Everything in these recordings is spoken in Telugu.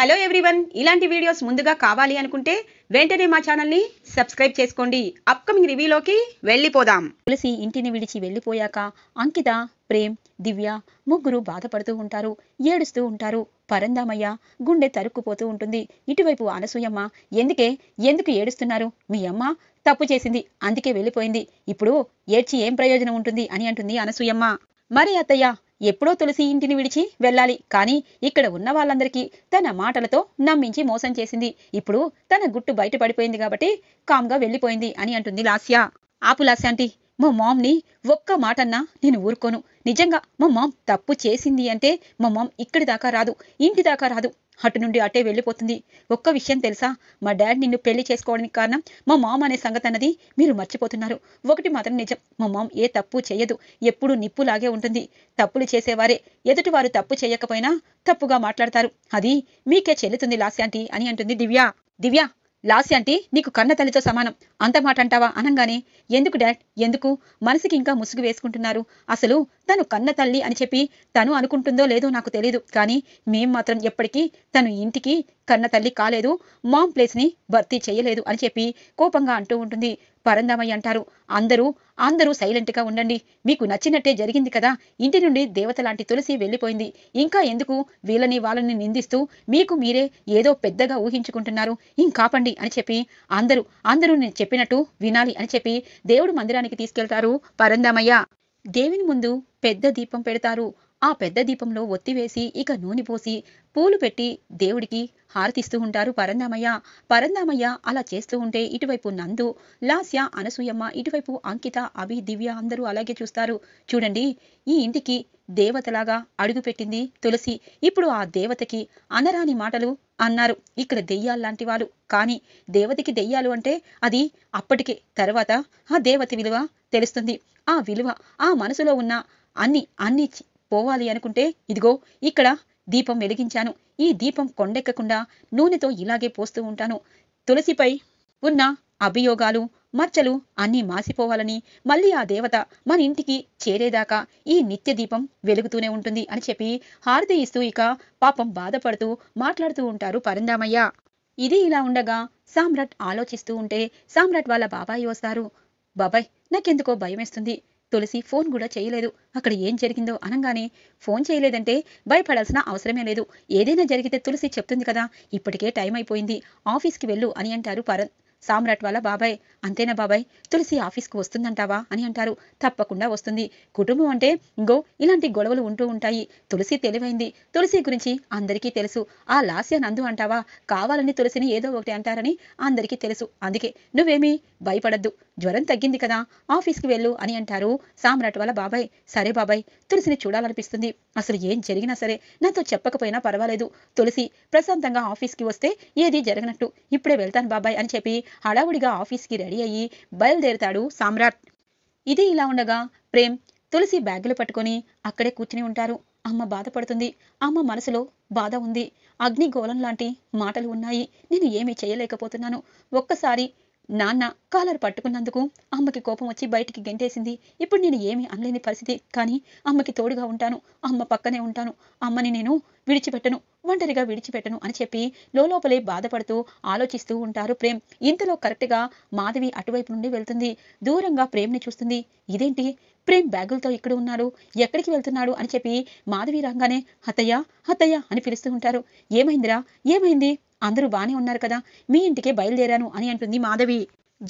హలో ఎవ్రీవన్ ఇలాంటి వీడియోస్ ముందుగా కావాలి అనుకుంటే వెంటనే మా ఛానల్ని సబ్స్క్రైబ్ చేసుకోండి అప్కమింగ్ రివ్యూలోకి వెళ్ళిపోదాం తులసి ఇంటిని విడిచి వెళ్ళిపోయాక అంకిత ప్రేమ్ దివ్య ముగ్గురు బాధపడుతూ ఉంటారు ఏడుస్తూ ఉంటారు పరందామయ్య గుండె తరుక్కుపోతూ ఉంటుంది ఇటువైపు అనసూయమ్మ ఎందుకే ఎందుకు ఏడుస్తున్నారు మీ అమ్మ తప్పు చేసింది అందుకే వెళ్ళిపోయింది ఇప్పుడు ఏడ్చి ఏం ప్రయోజనం ఉంటుంది అని అంటుంది అనసూయమ్మ మరి అత్తయ్య ఎప్పుడో తులసి ఇంటిని విడిచి వెళ్ళాలి కానీ ఇక్కడ ఉన్న వాళ్ళందరికీ తన మాటలతో నమ్మించి మోసం చేసింది ఇప్పుడు తన గుట్టు బయటపడిపోయింది కాబట్టి కామ్గా వెళ్ళిపోయింది అని అంటుంది లాస్య ఆపు లాస్య ఆంటీ మా మామ్ని ఒక్క మాటన్నా నేను ఊరుకోను నిజంగా మా మామ్ తప్పు చేసింది అంటే మా మామ్ ఇక్కడి దాకా రాదు ఇంటి దాకా రాదు అటు నుండి అటే వెళ్ళిపోతుంది ఒక్క విషయం తెలుసా మా డాడ్ నిన్ను పెళ్లి చేసుకోవడానికి కారణం మా మామ అనే సంగతి అన్నది మీరు మర్చిపోతున్నారు ఒకటి మాత్రం నిజం మా మామ్ ఏ తప్పు చేయదు ఎప్పుడు నిప్పులాగే ఉంటుంది తప్పులు చేసేవారే ఎదుటివారు తప్పు చేయకపోయినా తప్పుగా మాట్లాడతారు అది మీకే చెల్లుతుంది లాస్యాంటి అని అంటుంది దివ్య దివ్య లాస్య అంటే నీకు కన్న తల్లితో సమానం అంత మాట అంటావా అనంగానే ఎందుకు డాడ్ ఎందుకు మనసుకి ఇంకా ముసుగు వేసుకుంటున్నారు అసలు తను కన్న తల్లి అని చెప్పి తను అనుకుంటుందో లేదో నాకు తెలియదు కానీ మేం మాత్రం ఎప్పటికీ తను ఇంటికి కన్న తల్లి కాలేదు మామ్ ప్లేస్ని భర్తీ చేయలేదు అని చెప్పి కోపంగా అంటూ ఉంటుంది పరందామయ్య అంటారు అందరూ అందరూ సైలెంట్గా ఉండండి మీకు నచ్చినట్టే జరిగింది కదా ఇంటి నుండి దేవత లాంటి తులసి వెళ్ళిపోయింది ఇంకా ఎందుకు వీళ్ళని వాళ్ళని నిందిస్తూ మీకు మీరే ఏదో పెద్దగా ఊహించుకుంటున్నారు ఇంకాపండి అని చెప్పి అందరూ అందరూ నేను చెప్పినట్టు వినాలి అని చెప్పి దేవుడు మందిరానికి తీసుకెళ్తారు పరందామయ్య దేవుని ముందు పెద్ద దీపం పెడతారు ఆ పెద్ద దీపంలో ఒత్తివేసి ఇక నూనె పోసి పూలు పెట్టి దేవుడికి హారతిస్తూ ఉంటారు పరందామయ్య పరందామయ్య అలా చేస్తూ ఉంటే ఇటువైపు నందు లాస్య అనసూయమ్మ ఇటువైపు అంకిత అభి దివ్య అందరూ అలాగే చూస్తారు చూడండి ఈ ఇంటికి దేవతలాగా అడుగుపెట్టింది తులసి ఇప్పుడు ఆ దేవతకి అనరాని మాటలు అన్నారు ఇక్కడ దెయ్యాల్లాంటి వాళ్ళు కానీ దేవతకి దెయ్యాలు అంటే అది అప్పటికే తర్వాత ఆ దేవత విలువ తెలుస్తుంది ఆ విలువ ఆ మనసులో ఉన్న అన్ని అన్ని పోవాలి అనుకుంటే ఇదిగో ఇక్కడ దీపం వెలిగించాను ఈ దీపం కొండెక్కకుండా నూనెతో ఇలాగే పోస్తూ ఉంటాను తులసిపై ఉన్న అభియోగాలు మచ్చలు అన్నీ మాసిపోవాలని మళ్ళీ ఆ దేవత మన ఇంటికి చేరేదాకా ఈ నిత్య దీపం వెలుగుతూనే ఉంటుంది అని చెప్పి హారతి ఇస్తూ ఇక పాపం బాధపడుతూ మాట్లాడుతూ ఉంటారు పరందామయ్య ఇది ఇలా ఉండగా సామ్రాట్ ఆలోచిస్తూ ఉంటే సామ్రాట్ వాళ్ళ బాబాయి వస్తారు బాబాయ్ నాకెందుకో భయమేస్తుంది తులసి ఫోన్ కూడా చేయలేదు అక్కడ ఏం జరిగిందో అనగానే ఫోన్ చేయలేదంటే భయపడాల్సిన అవసరమే లేదు ఏదైనా జరిగితే తులసి చెప్తుంది కదా ఇప్పటికే టైం అయిపోయింది ఆఫీస్కి వెళ్ళు అని అంటారు పరన్ సామ్రాట్ వాళ్ళ బాబాయ్ అంతేనా బాబాయ్ తులసి ఆఫీస్కి వస్తుందంటావా అని అంటారు తప్పకుండా వస్తుంది కుటుంబం అంటే ఇంకో ఇలాంటి గొడవలు ఉంటూ ఉంటాయి తులసి తెలివైంది తులసి గురించి అందరికీ తెలుసు ఆ లాస్య నందు అంటావా కావాలని తులసిని ఏదో ఒకటి అంటారని అందరికీ తెలుసు అందుకే నువ్వేమీ భయపడద్దు జ్వరం తగ్గింది కదా ఆఫీస్కి వెళ్ళు అని అంటారు సామ్రాట్ వాళ్ళ బాబాయ్ సరే బాబాయ్ తులసిని చూడాలనిపిస్తుంది అసలు ఏం జరిగినా సరే నాతో చెప్పకపోయినా పర్వాలేదు తులసి ప్రశాంతంగా ఆఫీస్కి వస్తే ఏది జరగనట్టు ఇప్పుడే వెళ్తాను బాబాయ్ అని చెప్పి హడావుడిగా ఆఫీస్కి రెడీ అయ్యి బయలుదేరుతాడు సామ్రాట్ ఇది ఇలా ఉండగా ప్రేమ్ తులసి బ్యాగులు పట్టుకొని అక్కడే కూర్చుని ఉంటారు అమ్మ బాధపడుతుంది అమ్మ మనసులో బాధ ఉంది అగ్నిగోళం లాంటి మాటలు ఉన్నాయి నేను ఏమీ చేయలేకపోతున్నాను ఒక్కసారి నాన్న కాలర్ పట్టుకున్నందుకు అమ్మకి కోపం వచ్చి బయటికి గెంటేసింది ఇప్పుడు నేను ఏమీ అనలేని పరిస్థితి కానీ అమ్మకి తోడుగా ఉంటాను అమ్మ పక్కనే ఉంటాను అమ్మని నేను విడిచిపెట్టను ఒంటరిగా విడిచిపెట్టను అని చెప్పి లోపలే బాధపడుతూ ఆలోచిస్తూ ఉంటారు ప్రేమ్ ఇంతలో కరెక్ట్గా మాధవి అటువైపు నుండి వెళ్తుంది దూరంగా ప్రేమ్ని చూస్తుంది ఇదేంటి ప్రేమ్ బ్యాగులతో ఇక్కడ ఉన్నాడు ఎక్కడికి వెళ్తున్నాడు అని చెప్పి మాధవి రాగానే హతయ్య హతయ్య అని పిలుస్తూ ఉంటారు ఏమైందిరా ఏమైంది అందరూ బానే ఉన్నారు కదా మీ ఇంటికే బయలుదేరాను అని అంటుంది మాధవి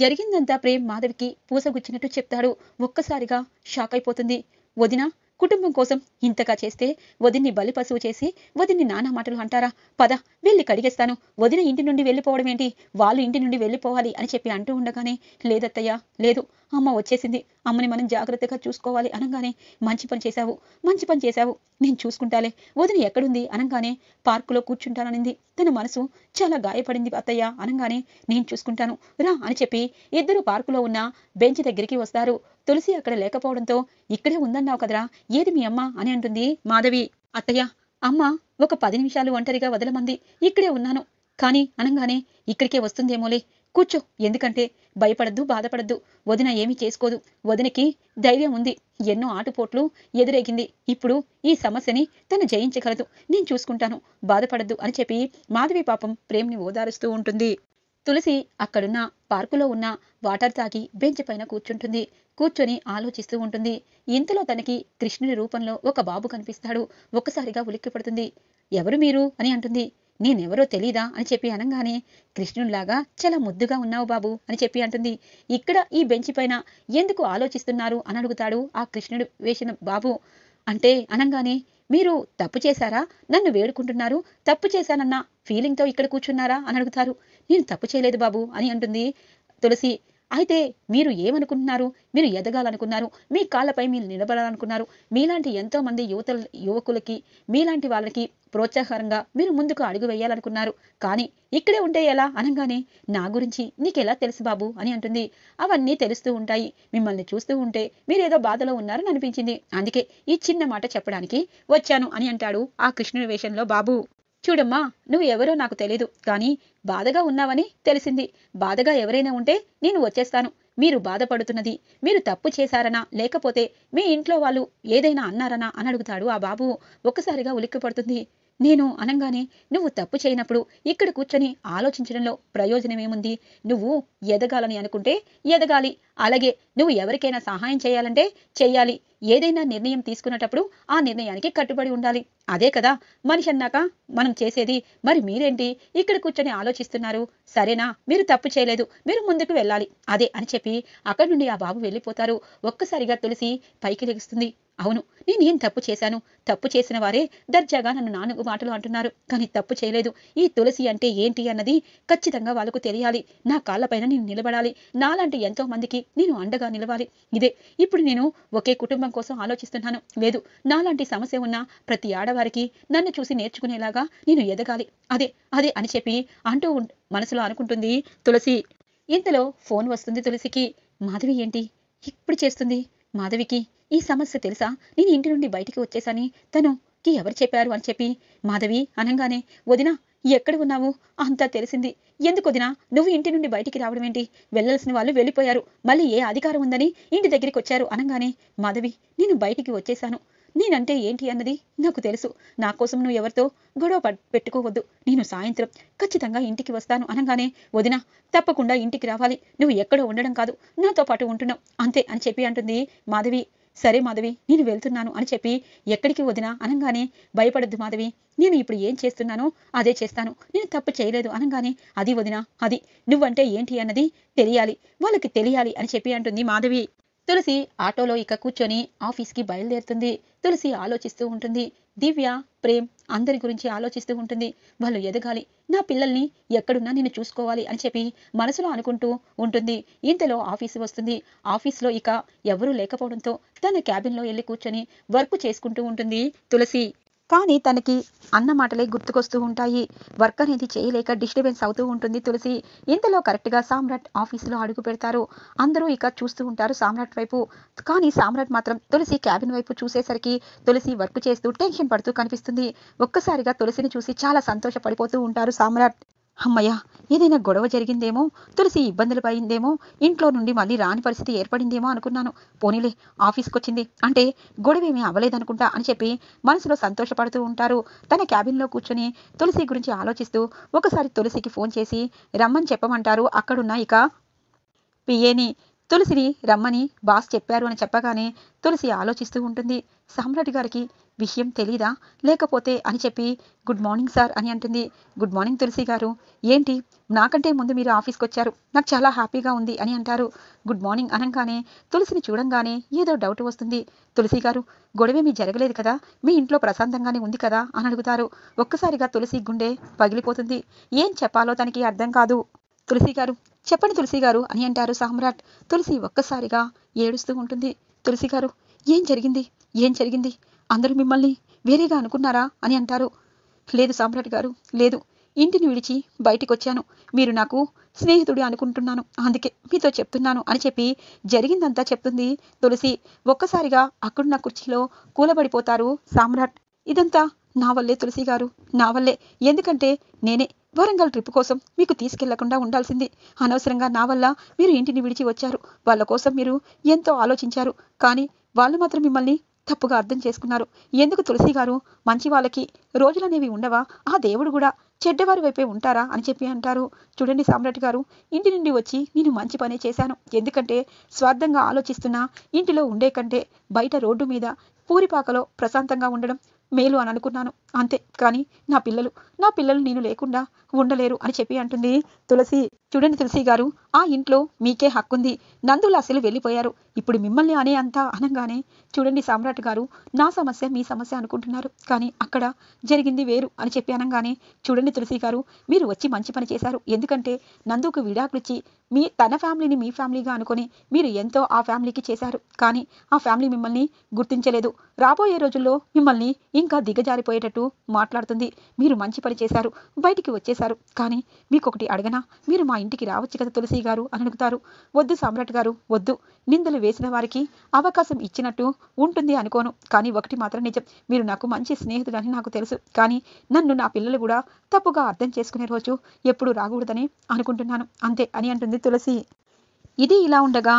జరిగిందంతా ప్రేమ్ మాధవికి పూసగుచ్చినట్టు చెప్తాడు ఒక్కసారిగా షాక్ అయిపోతుంది వదినా కుటుంబం కోసం ఇంతగా చేస్తే వదిన్ని బలి పశువు చేసి వదిన్ని నానా మాటలు అంటారా పద వెళ్ళి కడిగేస్తాను వదిన ఇంటి నుండి వెళ్ళిపోవడం ఏంటి వాళ్ళు ఇంటి నుండి వెళ్ళిపోవాలి అని చెప్పి అంటూ ఉండగానే లేదత్తయ్యా లేదు అమ్మ వచ్చేసింది అమ్మని మనం జాగ్రత్తగా చూసుకోవాలి అనగానే మంచి పని చేశావు మంచి పని చేశావు నేను చూసుకుంటాలే వదిన ఎక్కడుంది అనగానే పార్కులో కూర్చుంటాననింది తన మనసు చాలా గాయపడింది అత్తయ్య అనగానే నేను చూసుకుంటాను రా అని చెప్పి ఇద్దరు పార్కులో ఉన్న బెంచ్ దగ్గరికి వస్తారు తులసి అక్కడ లేకపోవడంతో ఇక్కడే ఉందన్నావు కదరా ఏది మీ అమ్మ అని అంటుంది మాధవి అత్తయ్య అమ్మ ఒక పది నిమిషాలు ఒంటరిగా వదలమంది ఇక్కడే ఉన్నాను కానీ అనగానే ఇక్కడికే వస్తుందేమోలే కూర్చో ఎందుకంటే భయపడద్దు బాధపడద్దు వదిన ఏమీ చేసుకోదు వదినకి ధైర్యం ఉంది ఎన్నో ఆటుపోట్లు ఎదురేగింది ఇప్పుడు ఈ సమస్యని తను జయించగలదు నేను చూసుకుంటాను బాధపడద్దు అని చెప్పి మాధవి పాపం ప్రేమ్ని ఓదారుస్తూ ఉంటుంది తులసి అక్కడున్న పార్కులో ఉన్న వాటర్ తాగి బెంచ్ పైన కూర్చుంటుంది కూర్చొని ఆలోచిస్తూ ఉంటుంది ఇంతలో తనకి కృష్ణుని రూపంలో ఒక బాబు కనిపిస్తాడు ఒక్కసారిగా ఉలిక్కిపడుతుంది ఎవరు మీరు అని అంటుంది నేనెవరో తెలీదా అని చెప్పి అనగానే కృష్ణునిలాగా చాలా ముద్దుగా ఉన్నావు బాబు అని చెప్పి అంటుంది ఇక్కడ ఈ బెంచ్ పైన ఎందుకు ఆలోచిస్తున్నారు అని అడుగుతాడు ఆ కృష్ణుడు వేసిన బాబు అంటే అనంగానే మీరు తప్పు చేశారా నన్ను వేడుకుంటున్నారు తప్పు చేశానన్న ఫీలింగ్తో ఇక్కడ కూర్చున్నారా అని అడుగుతారు నేను తప్పు చేయలేదు బాబు అని అంటుంది తులసి అయితే మీరు ఏమనుకుంటున్నారు మీరు ఎదగాలనుకున్నారు మీ కాళ్ళపై మీరు నిలబడాలనుకున్నారు మీలాంటి ఎంతోమంది యువత యువకులకి మీలాంటి వాళ్ళకి ప్రోత్సాహకరంగా మీరు ముందుకు అడుగు వేయాలనుకున్నారు కానీ ఇక్కడే ఉంటే ఎలా అనగానే నా గురించి నీకెలా తెలుసు బాబు అని అంటుంది అవన్నీ తెలుస్తూ ఉంటాయి మిమ్మల్ని చూస్తూ ఉంటే మీరేదో బాధలో ఉన్నారని అనిపించింది అందుకే ఈ చిన్న మాట చెప్పడానికి వచ్చాను అని అంటాడు ఆ కృష్ణుని వేషంలో బాబు చూడమ్మా నువ్వు ఎవరో నాకు తెలీదు కానీ బాధగా ఉన్నావని తెలిసింది బాధగా ఎవరైనా ఉంటే నేను వచ్చేస్తాను మీరు బాధపడుతున్నది మీరు తప్పు చేశారనా లేకపోతే మీ ఇంట్లో వాళ్ళు ఏదైనా అన్నారనా అని అడుగుతాడు ఆ బాబు ఒక్కసారిగా ఉలిక్కిపడుతుంది నేను అనగానే నువ్వు తప్పు చేయనప్పుడు ఇక్కడ కూర్చొని ఆలోచించడంలో ప్రయోజనమేముంది నువ్వు ఎదగాలని అనుకుంటే ఎదగాలి అలాగే నువ్వు ఎవరికైనా సహాయం చేయాలంటే చేయాలి ఏదైనా నిర్ణయం తీసుకునేటప్పుడు ఆ నిర్ణయానికి కట్టుబడి ఉండాలి అదే కదా మనిషి అన్నాక మనం చేసేది మరి మీరేంటి ఇక్కడ కూర్చొని ఆలోచిస్తున్నారు సరేనా మీరు తప్పు చేయలేదు మీరు ముందుకు వెళ్ళాలి అదే అని చెప్పి అక్కడి నుండి ఆ బాబు వెళ్ళిపోతారు ఒక్కసారిగా తులసి పైకి లెగుస్తుంది అవును నేనేం తప్పు చేశాను తప్పు చేసిన వారే దర్జాగా నన్ను నాలుగు మాటలు అంటున్నారు కానీ తప్పు చేయలేదు ఈ తులసి అంటే ఏంటి అన్నది ఖచ్చితంగా వాళ్ళకు తెలియాలి నా కాళ్ళపైన నేను నిలబడాలి నాలాంటి ఎంతో మందికి నేను అండగా నిలవాలి ఇదే ఇప్పుడు నేను ఒకే కుటుంబం కోసం ఆలోచిస్తున్నాను లేదు నాలాంటి సమస్య ఉన్న ప్రతి ఆడవారికి నన్ను చూసి నేర్చుకునేలాగా నేను ఎదగాలి అదే అదే అని చెప్పి అంటూ మనసులో అనుకుంటుంది తులసి ఇంతలో ఫోన్ వస్తుంది తులసికి మాధవి ఏంటి ఇప్పుడు చేస్తుంది మాధవికి ఈ సమస్య తెలుసా నేను ఇంటి నుండి బయటికి వచ్చేసాని తనుకి ఎవరు చెప్పారు అని చెప్పి మాధవి అనగానే వదినా ఎక్కడ ఉన్నావు అంతా తెలిసింది ఎందుకు వదిన నువ్వు ఇంటి నుండి బయటికి రావడం ఏంటి వెళ్ళాల్సిన వాళ్ళు వెళ్ళిపోయారు మళ్ళీ ఏ అధికారం ఉందని ఇంటి దగ్గరికి వచ్చారు అనగానే మాధవి నేను బయటికి వచ్చేశాను నేనంటే ఏంటి అన్నది నాకు తెలుసు నా కోసం నువ్వు ఎవరితో గొడవ పెట్టుకోవద్దు నేను సాయంత్రం ఖచ్చితంగా ఇంటికి వస్తాను అనగానే వదిన తప్పకుండా ఇంటికి రావాలి నువ్వు ఎక్కడో ఉండడం కాదు నాతో పాటు ఉంటున్నావు అంతే అని చెప్పి అంటుంది మాధవి సరే మాధవి నేను వెళ్తున్నాను అని చెప్పి ఎక్కడికి వదినా అనగానే భయపడద్దు మాధవి నేను ఇప్పుడు ఏం చేస్తున్నానో అదే చేస్తాను నేను తప్పు చేయలేదు అనగానే అది వదినా అది నువ్వంటే ఏంటి అన్నది తెలియాలి వాళ్ళకి తెలియాలి అని చెప్పి అంటుంది మాధవి తులసి ఆటోలో ఇక కూర్చొని ఆఫీస్కి బయలుదేరుతుంది తులసి ఆలోచిస్తూ ఉంటుంది దివ్య ప్రేమ్ అందరి గురించి ఆలోచిస్తూ ఉంటుంది వాళ్ళు ఎదగాలి నా పిల్లల్ని ఎక్కడున్నా నేను చూసుకోవాలి అని చెప్పి మనసులో అనుకుంటూ ఉంటుంది ఇంతలో ఆఫీసు వస్తుంది ఆఫీస్లో ఇక ఎవరూ లేకపోవడంతో తన క్యాబిన్లో వెళ్ళి కూర్చొని వర్క్ చేసుకుంటూ ఉంటుంది తులసి కానీ తనకి అన్న మాటలే గుర్తుకొస్తూ ఉంటాయి వర్క్ అనేది చేయలేక డిస్టర్బెన్స్ అవుతూ ఉంటుంది తులసి ఇంతలో కరెక్ట్గా సామ్రాట్ ఆఫీసులో అడుగు పెడతారు అందరూ ఇక చూస్తూ ఉంటారు సామ్రాట్ వైపు కానీ సామ్రాట్ మాత్రం తులసి క్యాబిన్ వైపు చూసేసరికి తులసి వర్క్ చేస్తూ టెన్షన్ పడుతూ కనిపిస్తుంది ఒక్కసారిగా తులసిని చూసి చాలా సంతోషపడిపోతూ ఉంటారు సామ్రాట్ అమ్మయ్య ఏదైనా గొడవ జరిగిందేమో తులసి ఇబ్బందులు పడిందేమో ఇంట్లో నుండి మళ్ళీ రాని పరిస్థితి ఏర్పడిందేమో అనుకున్నాను పోనీలే ఆఫీస్కి వచ్చింది అంటే గొడవ ఏమీ అవ్వలేదనుకుంటా అని చెప్పి మనసులో సంతోషపడుతూ ఉంటారు తన క్యాబిన్లో కూర్చొని తులసి గురించి ఆలోచిస్తూ ఒకసారి తులసికి ఫోన్ చేసి రమ్మని చెప్పమంటారు అక్కడున్న ఇక పిఏని తులసిని రమ్మని బాస్ చెప్పారు అని చెప్పగానే తులసి ఆలోచిస్తూ ఉంటుంది సామ్రాట్ గారికి విషయం తెలీదా లేకపోతే అని చెప్పి గుడ్ మార్నింగ్ సార్ అని అంటుంది గుడ్ మార్నింగ్ తులసి గారు ఏంటి నాకంటే ముందు మీరు ఆఫీస్కి వచ్చారు నాకు చాలా హ్యాపీగా ఉంది అని అంటారు గుడ్ మార్నింగ్ అనగానే తులసిని చూడంగానే ఏదో డౌట్ వస్తుంది తులసి గారు మీ జరగలేదు కదా మీ ఇంట్లో ప్రశాంతంగానే ఉంది కదా అని అడుగుతారు ఒక్కసారిగా తులసి గుండె పగిలిపోతుంది ఏం చెప్పాలో తనకి అర్థం కాదు తులసి గారు చెప్పండి తులసి గారు అని అంటారు సామ్రాట్ తులసి ఒక్కసారిగా ఏడుస్తూ ఉంటుంది తులసి గారు ఏం జరిగింది ఏం జరిగింది అందరూ మిమ్మల్ని వేరేగా అనుకున్నారా అని అంటారు లేదు సామ్రాట్ గారు లేదు ఇంటిని విడిచి బయటికి వచ్చాను మీరు నాకు స్నేహితుడు అనుకుంటున్నాను అందుకే మీతో చెప్తున్నాను అని చెప్పి జరిగిందంతా చెప్తుంది తులసి ఒక్కసారిగా అక్కడున్న కుర్చీలో కూలబడిపోతారు సామ్రాట్ ఇదంతా నా వల్లే తులసి గారు నా వల్లే ఎందుకంటే నేనే వరంగల్ ట్రిప్ కోసం మీకు తీసుకెళ్లకుండా ఉండాల్సింది అనవసరంగా నా వల్ల మీరు ఇంటిని విడిచి వచ్చారు వాళ్ళ కోసం మీరు ఎంతో ఆలోచించారు కానీ వాళ్ళు మాత్రం మిమ్మల్ని తప్పుగా అర్థం చేసుకున్నారు ఎందుకు తులసి గారు మంచి వాళ్ళకి రోజులనేవి ఉండవా ఆ దేవుడు కూడా చెడ్డవారి వైపే ఉంటారా అని చెప్పి అంటారు చూడండి సామ్రాట్ గారు ఇంటి నుండి వచ్చి నేను మంచి పనే చేశాను ఎందుకంటే స్వార్థంగా ఆలోచిస్తున్నా ఇంటిలో ఉండే కంటే బయట రోడ్డు మీద పూరిపాకలో ప్రశాంతంగా ఉండడం మేలు అని అనుకున్నాను అంతే కానీ నా పిల్లలు నా పిల్లలు నేను లేకుండా ఉండలేరు అని చెప్పి అంటుంది తులసి చూడండి తులసి గారు ఆ ఇంట్లో మీకే హక్కుంది నందులు అసలు వెళ్ళిపోయారు ఇప్పుడు మిమ్మల్ని అనే అంతా అనగానే చూడండి సామ్రాట్ గారు నా సమస్య మీ సమస్య అనుకుంటున్నారు కానీ అక్కడ జరిగింది వేరు అని చెప్పి అనగానే చూడండి తులసి గారు మీరు వచ్చి మంచి పని చేశారు ఎందుకంటే నందుకు విడాకులిచ్చి మీ తన ఫ్యామిలీని మీ ఫ్యామిలీగా అనుకుని మీరు ఎంతో ఆ ఫ్యామిలీకి చేశారు కానీ ఆ ఫ్యామిలీ మిమ్మల్ని గుర్తించలేదు రాబోయే రోజుల్లో మిమ్మల్ని ఇంకా దిగజారిపోయేటట్టు అంటూ మాట్లాడుతుంది మీరు మంచి పని చేశారు బయటికి వచ్చేశారు కానీ మీకొకటి అడగనా మీరు మా ఇంటికి రావచ్చు కదా తులసి గారు అని అడుగుతారు వద్దు సామ్రాట్ గారు వద్దు నిందలు వేసిన వారికి అవకాశం ఇచ్చినట్టు ఉంటుంది అనుకోను కానీ ఒకటి మాత్రం నిజం మీరు నాకు మంచి స్నేహితుడని నాకు తెలుసు కానీ నన్ను నా పిల్లలు కూడా తప్పుగా అర్థం చేసుకునే రోజు ఎప్పుడు రాకూడదని అనుకుంటున్నాను అంతే అని అంటుంది తులసి ఇది ఇలా ఉండగా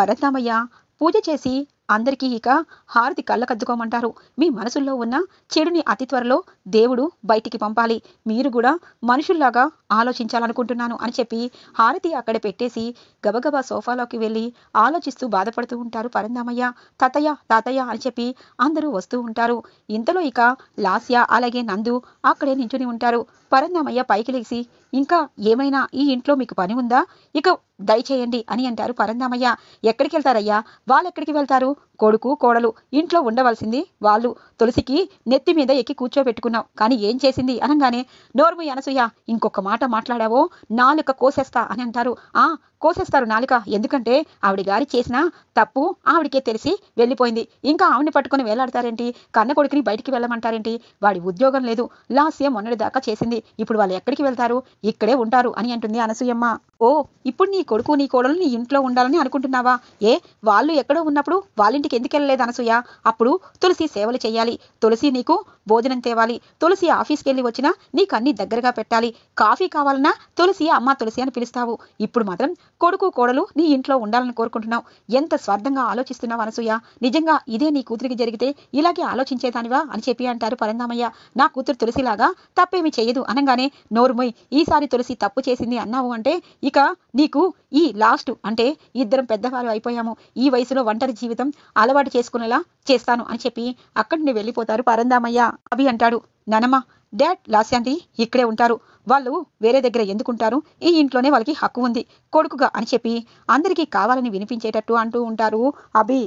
పరతామయ్య పూజ చేసి అందరికీ ఇక హారతి కళ్ళకద్దుకోమంటారు మీ మనసుల్లో ఉన్న చెడుని అతి త్వరలో దేవుడు బయటికి పంపాలి మీరు కూడా మనుషుల్లాగా ఆలోచించాలనుకుంటున్నాను అని చెప్పి హారతి అక్కడ పెట్టేసి గబగబా సోఫాలోకి వెళ్ళి ఆలోచిస్తూ బాధపడుతూ ఉంటారు పరందామయ్య తాతయ్య తాతయ్య అని చెప్పి అందరూ వస్తూ ఉంటారు ఇంతలో ఇక లాస్య అలాగే నందు అక్కడే నించుని ఉంటారు పరంధామయ్య పైకి లేచి ఇంకా ఏమైనా ఈ ఇంట్లో మీకు పని ఉందా ఇక దయచేయండి అని అంటారు పరంధామయ్య ఎక్కడికి వెళ్తారయ్యా వాళ్ళెక్కడికి వెళ్తారు కొడుకు కోడలు ఇంట్లో ఉండవలసింది వాళ్ళు తులసికి నెత్తి మీద ఎక్కి కూర్చోబెట్టుకున్నావు కానీ ఏం చేసింది అనగానే నోర్ము అనసూయ ఇంకొక మాట మాట్లాడావో నాలుక కోసేస్తా అని అంటారు ఆ కోసేస్తారు నాలుక ఎందుకంటే ఆవిడ గారి చేసిన తప్పు ఆవిడకే తెలిసి వెళ్ళిపోయింది ఇంకా ఆవిడని పట్టుకుని వేలాడతారేంటి కన్న కొడుకుని బయటికి వెళ్ళమంటారేంటి వాడి ఉద్యోగం లేదు లాస్యం మొన్నటి దాకా చేసింది ఇప్పుడు వాళ్ళు ఎక్కడికి వెళ్తారు ఇక్కడే ఉంటారు అని అంటుంది అనసూయమ్మ ఓ ఇప్పుడు నీ కొడుకు నీ కోడలు నీ ఇంట్లో ఉండాలని అనుకుంటున్నావా ఏ వాళ్ళు ఎక్కడో ఉన్నప్పుడు వాళ్ళ ఇంటికి ఎందుకు వెళ్ళలేదు అనసూయ అప్పుడు తులసి సేవలు చేయాలి తులసి నీకు భోజనం తేవాలి తులసి ఆఫీస్కి వెళ్ళి వచ్చినా నీకు అన్ని దగ్గరగా పెట్టాలి కాఫీ కావాలన్నా తులసి అమ్మ తులసి అని పిలుస్తావు ఇప్పుడు మాత్రం కొడుకు కోడలు నీ ఇంట్లో ఉండాలని కోరుకుంటున్నావు ఎంత స్వార్థంగా ఆలోచిస్తున్నావు అనసూయ నిజంగా ఇదే నీ కూతురికి జరిగితే ఇలాగే ఆలోచించేదానివా అని చెప్పి అంటారు పరందామయ్య నా కూతురు తులసిలాగా తప్పేమి చేయదు అనగానే నోరుమొయ్ ఈసారి తులసి తప్పు చేసింది అన్నావు అంటే ఇక నీకు ఈ లాస్ట్ అంటే ఇద్దరం పెద్దవారు అయిపోయాము ఈ వయసులో ఒంటరి జీవితం అలవాటు చేసుకునేలా చేస్తాను అని చెప్పి అక్కడి నుండి వెళ్ళిపోతారు పరందామయ్య అవి అంటాడు నానమ్మ డాడ్ లాస్యాంతి ఇక్కడే ఉంటారు వాళ్ళు వేరే దగ్గర ఎందుకుంటారు ఈ ఇంట్లోనే వాళ్ళకి హక్కు ఉంది కొడుకుగా అని చెప్పి అందరికీ కావాలని వినిపించేటట్టు అంటూ ఉంటారు అభి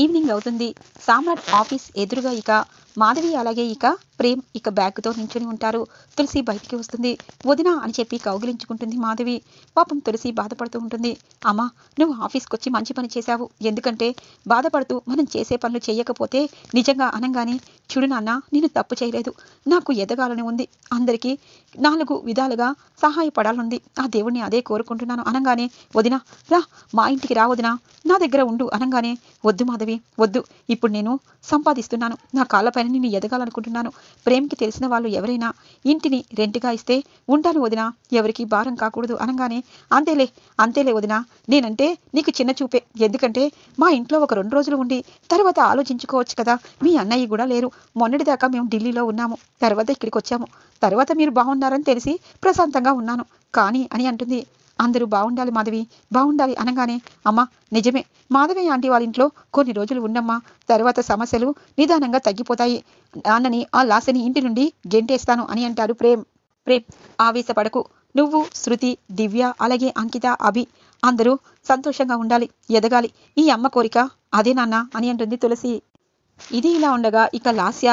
ఈవినింగ్ అవుతుంది సామ్రాట్ ఆఫీస్ ఎదురుగా ఇక మాధవి అలాగే ఇక ప్రేమ్ ఇక బ్యాగ్తో నించుని ఉంటారు తులసి బయటికి వస్తుంది వదినా అని చెప్పి కౌగిలించుకుంటుంది మాధవి పాపం తులసి బాధపడుతూ ఉంటుంది అమ్మా నువ్వు ఆఫీస్కి వచ్చి మంచి పని చేశావు ఎందుకంటే బాధపడుతూ మనం చేసే పనులు చేయకపోతే నిజంగా అనగానే చూడు నాన్న నేను తప్పు చేయలేదు నాకు ఎదగాలని ఉంది అందరికీ నాలుగు విధాలుగా సహాయపడాలనుంది ఆ దేవుణ్ణి అదే కోరుకుంటున్నాను అనగానే వదినా రా మా ఇంటికి రా వదినా నా దగ్గర ఉండు అనగానే వద్దు మాధవి వద్దు ఇప్పుడు నేను సంపాదిస్తున్నాను నా పైన నేను ఎదగాలనుకుంటున్నాను ప్రేమకి తెలిసిన వాళ్ళు ఎవరైనా ఇంటిని రెంట్గా ఇస్తే ఉంటాను వదిన ఎవరికి భారం కాకూడదు అనగానే అంతేలే అంతేలే వదిన నేనంటే నీకు చిన్న చూపే ఎందుకంటే మా ఇంట్లో ఒక రెండు రోజులు ఉండి తర్వాత ఆలోచించుకోవచ్చు కదా మీ అన్నయ్య కూడా లేరు మొన్నటిదాకా మేము ఢిల్లీలో ఉన్నాము తర్వాత ఇక్కడికి వచ్చాము తర్వాత మీరు బాగున్నారని తెలిసి ప్రశాంతంగా ఉన్నాను కానీ అని అంటుంది అందరూ బాగుండాలి మాధవి బాగుండాలి అనగానే అమ్మా నిజమే మాధవి ఆంటీ వాళ్ళ ఇంట్లో కొన్ని రోజులు ఉన్నమ్మా తర్వాత సమస్యలు నిదానంగా తగ్గిపోతాయి నాన్నని ఆ లాసని ఇంటి నుండి గెంటేస్తాను అని అంటారు ప్రేమ్ ప్రేమ్ ఆవేశపడకు నువ్వు శృతి దివ్య అలాగే అంకిత అభి అందరూ సంతోషంగా ఉండాలి ఎదగాలి ఈ అమ్మ కోరిక అదే నాన్న అని అంటుంది తులసి ఇది ఇలా ఉండగా ఇక లాస్య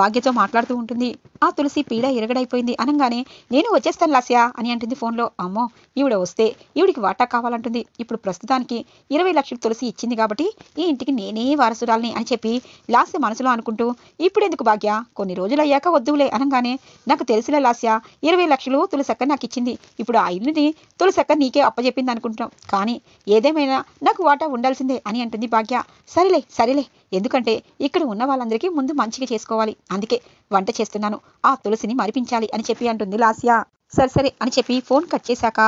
భాగ్యతో మాట్లాడుతూ ఉంటుంది ఆ తులసి పీడ ఇరగడైపోయింది అనగానే నేను వచ్చేస్తాను లాస్యా అని అంటుంది ఫోన్లో అమ్మో ఈవిడ వస్తే ఈవిడికి వాటా కావాలంటుంది ఇప్పుడు ప్రస్తుతానికి ఇరవై లక్షలు తులసి ఇచ్చింది కాబట్టి ఈ ఇంటికి నేనే వారసురాలని అని చెప్పి లాస్య మనసులో అనుకుంటూ ఇప్పుడెందుకు భాగ్య కొన్ని రోజులు అయ్యాక వద్దులే అనగానే నాకు తెలిసిన లాస్య ఇరవై లక్షలు తులసక్క నాకు ఇచ్చింది ఇప్పుడు ఆ ఇల్లుని తులసక్క నీకే అప్పచెప్పింది అనుకుంటాం కానీ ఏదేమైనా నాకు వాటా ఉండాల్సిందే అని అంటుంది భాగ్య సరేలే సరేలే ఎందుకంటే ఇక్కడ ఉన్న వాళ్ళందరికీ ముందు మంచిగా చేసుకోవాలి అందుకే వంట చేస్తున్నాను ఆ తులసిని మరిపించాలి అని చెప్పి అంటుంది లాస్య సరే సరే అని చెప్పి ఫోన్ కట్ చేశాక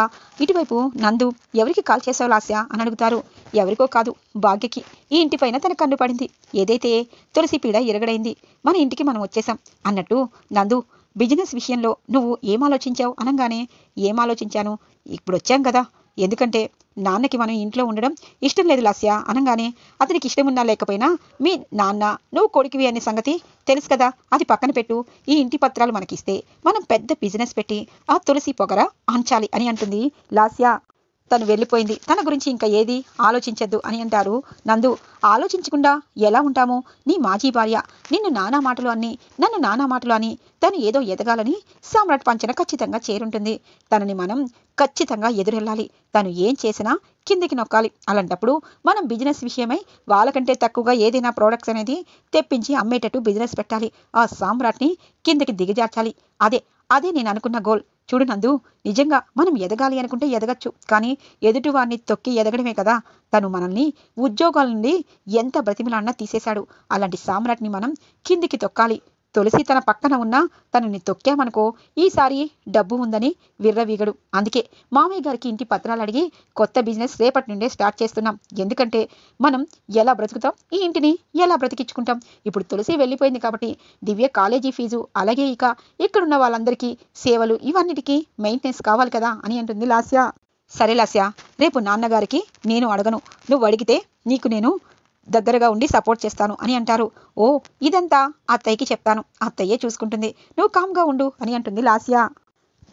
ఇటువైపు నందు ఎవరికి కాల్ చేసావు లాస్య అని అడుగుతారు ఎవరికో కాదు భాగ్యకి ఈ ఇంటిపైన తన కన్ను పడింది ఏదైతే తులసి పీడ ఇరగడైంది మన ఇంటికి మనం వచ్చేసాం అన్నట్టు నందు బిజినెస్ విషయంలో నువ్వు ఏం ఆలోచించావు అనగానే ఏం ఆలోచించాను ఇప్పుడు వచ్చాం కదా ఎందుకంటే నాన్నకి మనం ఇంట్లో ఉండడం ఇష్టం లేదు లాస్య అనగానే అతనికి ఇష్టం ఉన్నా లేకపోయినా మీ నాన్న నువ్వు కొడుకువి అనే సంగతి తెలుసు కదా అది పక్కన పెట్టు ఈ ఇంటి పత్రాలు మనకిస్తే మనం పెద్ద బిజినెస్ పెట్టి ఆ తులసి పొగర అంచాలి అని అంటుంది లాస్య తను వెళ్ళిపోయింది తన గురించి ఇంకా ఏది ఆలోచించద్దు అని అంటారు నందు ఆలోచించకుండా ఎలా ఉంటాము నీ మాజీ భార్య నిన్ను నానా మాటలు అని నన్ను నానా మాటలు అని తను ఏదో ఎదగాలని సామ్రాట్ పంచన ఖచ్చితంగా చేరుంటుంది తనని మనం ఖచ్చితంగా ఎదురెళ్ళాలి తను ఏం చేసినా కిందికి నొక్కాలి అలాంటప్పుడు మనం బిజినెస్ విషయమై వాళ్ళకంటే తక్కువగా ఏదైనా ప్రోడక్ట్స్ అనేది తెప్పించి అమ్మేటట్టు బిజినెస్ పెట్టాలి ఆ సామ్రాట్ని కిందికి దిగజార్చాలి అదే అదే నేను అనుకున్న గోల్ చూడు నందు నిజంగా మనం ఎదగాలి అనుకుంటే ఎదగచ్చు కానీ ఎదుటివారిని తొక్కి ఎదగడమే కదా తను మనల్ని ఉద్యోగాల నుండి ఎంత బ్రతిమిలాడినా తీసేశాడు అలాంటి సామ్రాట్ని మనం కిందికి తొక్కాలి తులసి తన పక్కన ఉన్నా తనని తొక్కామనుకో ఈసారి డబ్బు ఉందని విర్రవీగడు అందుకే మామయ్య గారికి ఇంటి పత్రాలు అడిగి కొత్త బిజినెస్ రేపటి నుండే స్టార్ట్ చేస్తున్నాం ఎందుకంటే మనం ఎలా బ్రతుకుతాం ఈ ఇంటిని ఎలా బ్రతికించుకుంటాం ఇప్పుడు తులసి వెళ్ళిపోయింది కాబట్టి దివ్య కాలేజీ ఫీజు అలాగే ఇక ఇక్కడున్న వాళ్ళందరికీ సేవలు ఇవన్నిటికీ మెయింటెనెన్స్ కావాలి కదా అని అంటుంది లాస్య సరే లాస్య రేపు నాన్నగారికి నేను అడగను నువ్వు అడిగితే నీకు నేను దగ్గరగా ఉండి సపోర్ట్ చేస్తాను అని అంటారు ఓ ఇదంతా అత్తయ్యకి చెప్తాను అత్తయ్యే చూసుకుంటుంది నువ్వు కామ్గా ఉండు అని అంటుంది లాస్యా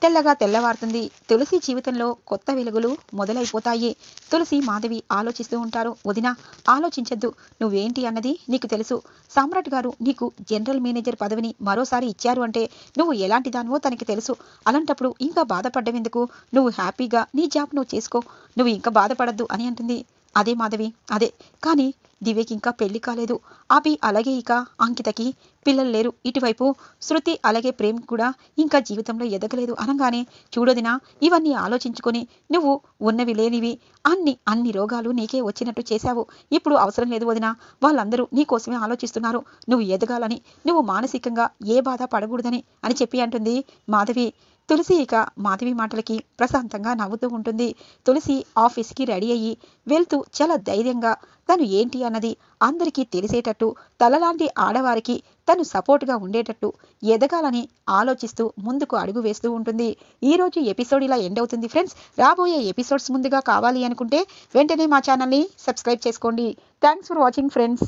తెల్లగా తెల్లవారుతుంది తులసి జీవితంలో కొత్త వెలుగులు మొదలైపోతాయి తులసి మాధవి ఆలోచిస్తూ ఉంటారు వదిన ఆలోచించద్దు నువ్వేంటి అన్నది నీకు తెలుసు సామ్రాట్ గారు నీకు జనరల్ మేనేజర్ పదవిని మరోసారి ఇచ్చారు అంటే నువ్వు ఎలాంటి దానివో తనకి తెలుసు అలాంటప్పుడు ఇంకా బాధపడ్డవెందుకు నువ్వు హ్యాపీగా నీ జాబ్ నువ్వు చేసుకో నువ్వు ఇంకా బాధపడద్దు అని అంటుంది అదే మాధవి అదే కానీ దివ్యకి ఇంకా పెళ్లి కాలేదు అభి అలాగే ఇక అంకితకి పిల్లలు లేరు ఇటువైపు శృతి అలాగే ప్రేమ్ కూడా ఇంకా జీవితంలో ఎదగలేదు అనగానే చూడదినా ఇవన్నీ ఆలోచించుకొని నువ్వు ఉన్నవి లేనివి అన్ని అన్ని రోగాలు నీకే వచ్చినట్టు చేశావు ఇప్పుడు అవసరం లేదు వదిన వాళ్ళందరూ నీకోసమే ఆలోచిస్తున్నారు నువ్వు ఎదగాలని నువ్వు మానసికంగా ఏ బాధ పడకూడదని అని చెప్పి అంటుంది మాధవి తులసి ఇక మాధవి మాటలకి ప్రశాంతంగా నవ్వుతూ ఉంటుంది తులసి ఆఫీస్కి రెడీ అయ్యి వెళ్తూ చాలా ధైర్యంగా తను ఏంటి అన్నది అందరికీ తెలిసేటట్టు తలలాంటి ఆడవారికి తను సపోర్ట్గా ఉండేటట్టు ఎదగాలని ఆలోచిస్తూ ముందుకు అడుగు వేస్తూ ఉంటుంది ఈరోజు ఎపిసోడ్ ఇలా ఎండ్ అవుతుంది ఫ్రెండ్స్ రాబోయే ఎపిసోడ్స్ ముందుగా కావాలి అనుకుంటే వెంటనే మా ఛానల్ని సబ్స్క్రైబ్ చేసుకోండి థ్యాంక్స్ ఫర్ వాచింగ్ ఫ్రెండ్స్